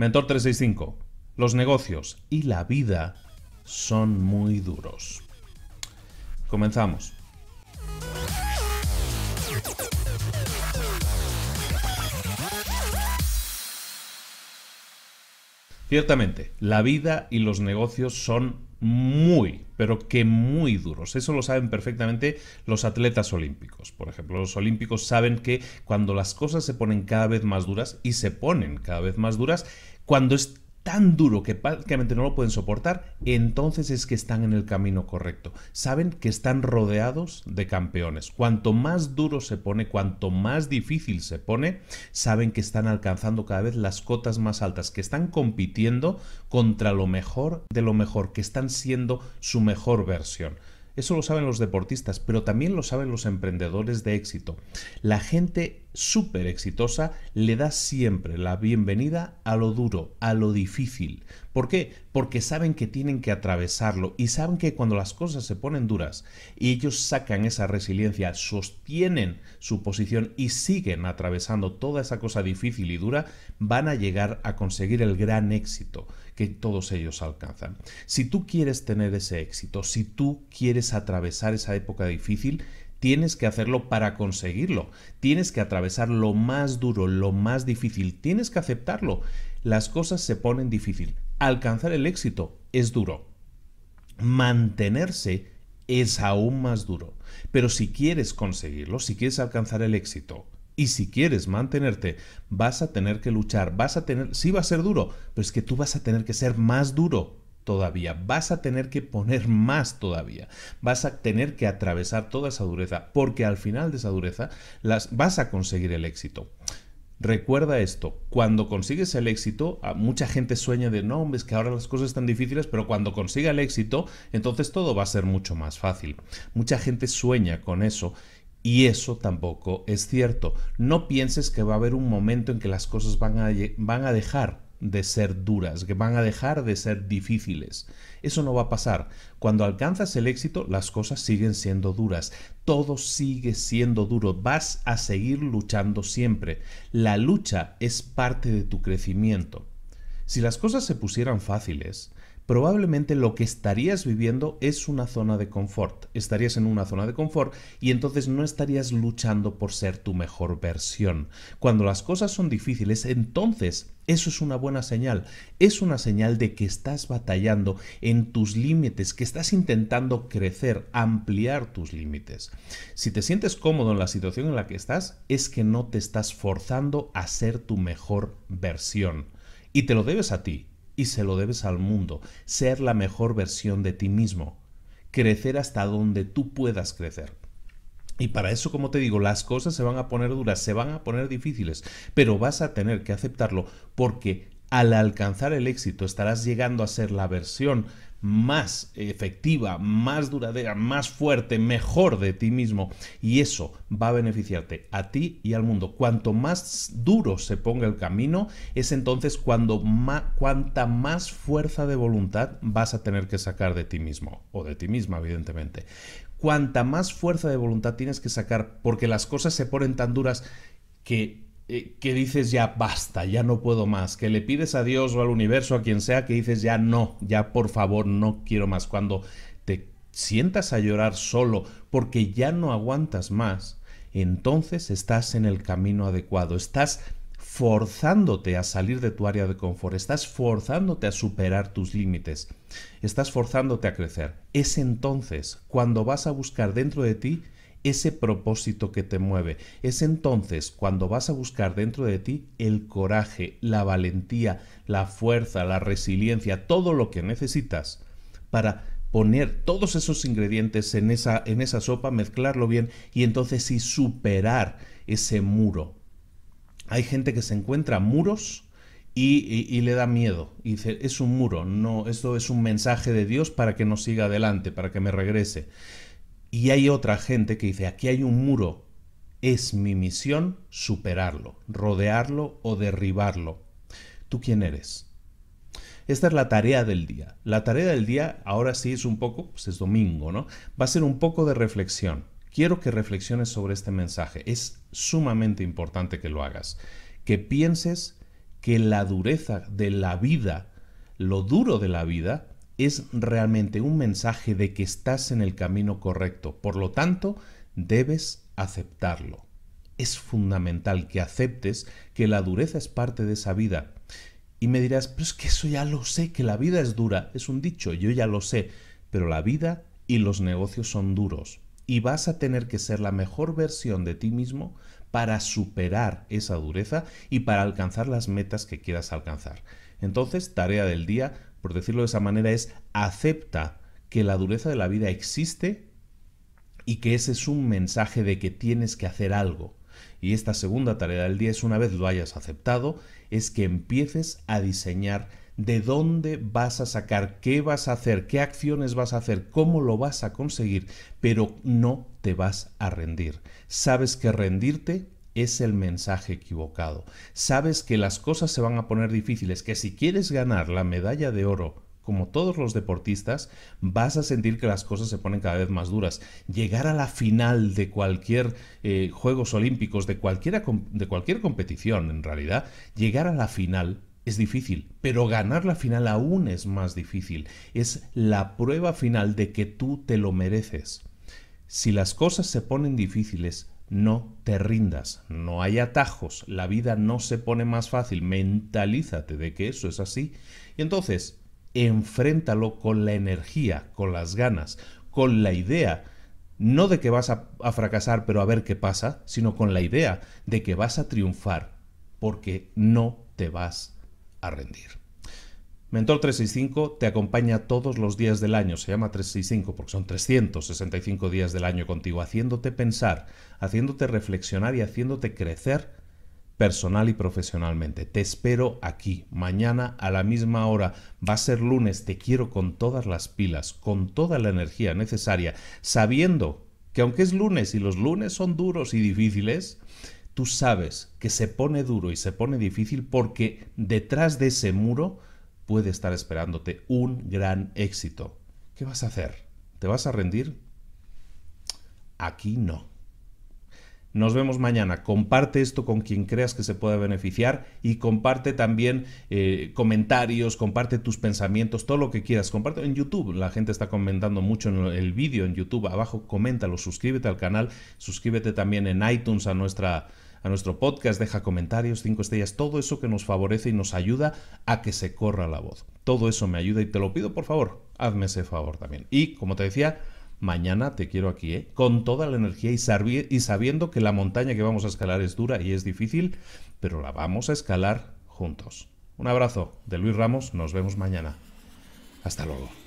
Mentor 365, los negocios y la vida son muy duros. Comenzamos. Ciertamente, la vida y los negocios son muy, pero que muy duros. Eso lo saben perfectamente los atletas olímpicos. Por ejemplo, los olímpicos saben que cuando las cosas se ponen cada vez más duras, y se ponen cada vez más duras, cuando es tan duro que prácticamente no lo pueden soportar, entonces es que están en el camino correcto. Saben que están rodeados de campeones. Cuanto más duro se pone, cuanto más difícil se pone, saben que están alcanzando cada vez las cotas más altas, que están compitiendo contra lo mejor de lo mejor, que están siendo su mejor versión. Eso lo saben los deportistas, pero también lo saben los emprendedores de éxito. La gente súper exitosa le da siempre la bienvenida a lo duro, a lo difícil. ¿Por qué? Porque saben que tienen que atravesarlo y saben que cuando las cosas se ponen duras y ellos sacan esa resiliencia, sostienen su posición y siguen atravesando toda esa cosa difícil y dura, van a llegar a conseguir el gran éxito que todos ellos alcanzan. Si tú quieres tener ese éxito, si tú quieres atravesar esa época difícil, Tienes que hacerlo para conseguirlo. Tienes que atravesar lo más duro, lo más difícil. Tienes que aceptarlo. Las cosas se ponen difícil. Alcanzar el éxito es duro. Mantenerse es aún más duro. Pero si quieres conseguirlo, si quieres alcanzar el éxito y si quieres mantenerte, vas a tener que luchar, vas a tener, sí va a ser duro, pero es que tú vas a tener que ser más duro todavía, vas a tener que poner más todavía, vas a tener que atravesar toda esa dureza, porque al final de esa dureza las, vas a conseguir el éxito. Recuerda esto, cuando consigues el éxito, mucha gente sueña de, no, hombre, es que ahora las cosas están difíciles, pero cuando consiga el éxito, entonces todo va a ser mucho más fácil. Mucha gente sueña con eso y eso tampoco es cierto. No pienses que va a haber un momento en que las cosas van a, van a dejar de ser duras, que van a dejar de ser difíciles. Eso no va a pasar. Cuando alcanzas el éxito, las cosas siguen siendo duras. Todo sigue siendo duro. Vas a seguir luchando siempre. La lucha es parte de tu crecimiento. Si las cosas se pusieran fáciles, probablemente lo que estarías viviendo es una zona de confort. Estarías en una zona de confort y entonces no estarías luchando por ser tu mejor versión. Cuando las cosas son difíciles, entonces eso es una buena señal. Es una señal de que estás batallando en tus límites, que estás intentando crecer, ampliar tus límites. Si te sientes cómodo en la situación en la que estás, es que no te estás forzando a ser tu mejor versión. Y te lo debes a ti, y se lo debes al mundo, ser la mejor versión de ti mismo, crecer hasta donde tú puedas crecer. Y para eso, como te digo, las cosas se van a poner duras, se van a poner difíciles, pero vas a tener que aceptarlo porque al alcanzar el éxito estarás llegando a ser la versión más efectiva, más duradera, más fuerte, mejor de ti mismo. Y eso va a beneficiarte a ti y al mundo. Cuanto más duro se ponga el camino, es entonces cuando más, cuanta más fuerza de voluntad vas a tener que sacar de ti mismo o de ti misma, evidentemente. Cuanta más fuerza de voluntad tienes que sacar porque las cosas se ponen tan duras que eh, que dices ya basta, ya no puedo más, que le pides a Dios o al universo, a quien sea, que dices ya no, ya por favor no quiero más, cuando te sientas a llorar solo porque ya no aguantas más, entonces estás en el camino adecuado, estás forzándote a salir de tu área de confort, estás forzándote a superar tus límites, estás forzándote a crecer. Es entonces cuando vas a buscar dentro de ti ese propósito que te mueve. Es entonces cuando vas a buscar dentro de ti el coraje, la valentía, la fuerza, la resiliencia, todo lo que necesitas para poner todos esos ingredientes en esa, en esa sopa, mezclarlo bien y entonces sí superar ese muro. Hay gente que se encuentra muros y, y, le da miedo. Y dice, es un muro, no, esto es un mensaje de Dios para que no siga adelante, para que me regrese. Y hay otra gente que dice, aquí hay un muro, es mi misión superarlo, rodearlo o derribarlo. ¿Tú quién eres? Esta es la tarea del día. La tarea del día ahora sí es un poco, pues es domingo, ¿no? Va a ser un poco de reflexión. Quiero que reflexiones sobre este mensaje. Es sumamente importante que lo hagas. Que pienses que la dureza de la vida, lo duro de la vida, es realmente un mensaje de que estás en el camino correcto. Por lo tanto, debes aceptarlo. Es fundamental que aceptes que la dureza es parte de esa vida. Y me dirás, pero es que eso ya lo sé, que la vida es dura. Es un dicho, yo ya lo sé. Pero la vida y los negocios son duros. Y vas a tener que ser la mejor versión de ti mismo para superar esa dureza y para alcanzar las metas que quieras alcanzar. Entonces, tarea del día, por decirlo de esa manera, es acepta que la dureza de la vida existe y que ese es un mensaje de que tienes que hacer algo. Y esta segunda tarea del día es una vez lo hayas aceptado, es que empieces a diseñar de dónde vas a sacar, qué vas a hacer, qué acciones vas a hacer, cómo lo vas a conseguir, pero no te vas a rendir. Sabes que rendirte es el mensaje equivocado. Sabes que las cosas se van a poner difíciles, que si quieres ganar la medalla de oro, como todos los deportistas, vas a sentir que las cosas se ponen cada vez más duras. Llegar a la final de cualquier eh, Juegos Olímpicos, de, cualquiera, de cualquier competición en realidad, llegar a la final es difícil, pero ganar la final aún es más difícil. Es la prueba final de que tú te lo mereces. Si las cosas se ponen difíciles, no te rindas, no hay atajos, la vida no se pone más fácil, mentalízate de que eso es así y entonces enfréntalo con la energía, con las ganas, con la idea, no de que vas a, a fracasar pero a ver qué pasa, sino con la idea de que vas a triunfar porque no te vas a rendir. Mentor 365 te acompaña todos los días del año, se llama 365 porque son 365 días del año contigo, haciéndote pensar, haciéndote reflexionar y haciéndote crecer personal y profesionalmente. Te espero aquí, mañana a la misma hora. Va a ser lunes, te quiero con todas las pilas, con toda la energía necesaria, sabiendo que aunque es lunes y los lunes son duros y difíciles, tú sabes que se pone duro y se pone difícil porque detrás de ese muro puede estar esperándote un gran éxito. ¿Qué vas a hacer? ¿Te vas a rendir? Aquí no. Nos vemos mañana. Comparte esto con quien creas que se pueda beneficiar y comparte también eh, comentarios, comparte tus pensamientos, todo lo que quieras. Comparte en YouTube. La gente está comentando mucho en el vídeo en YouTube. Abajo coméntalo, suscríbete al canal, suscríbete también en iTunes a nuestra a nuestro podcast, deja comentarios, cinco estrellas, todo eso que nos favorece y nos ayuda a que se corra la voz. Todo eso me ayuda y te lo pido por favor, hazme ese favor también. Y como te decía, mañana te quiero aquí, ¿eh? con toda la energía y, y sabiendo que la montaña que vamos a escalar es dura y es difícil, pero la vamos a escalar juntos. Un abrazo de Luis Ramos, nos vemos mañana. Hasta luego.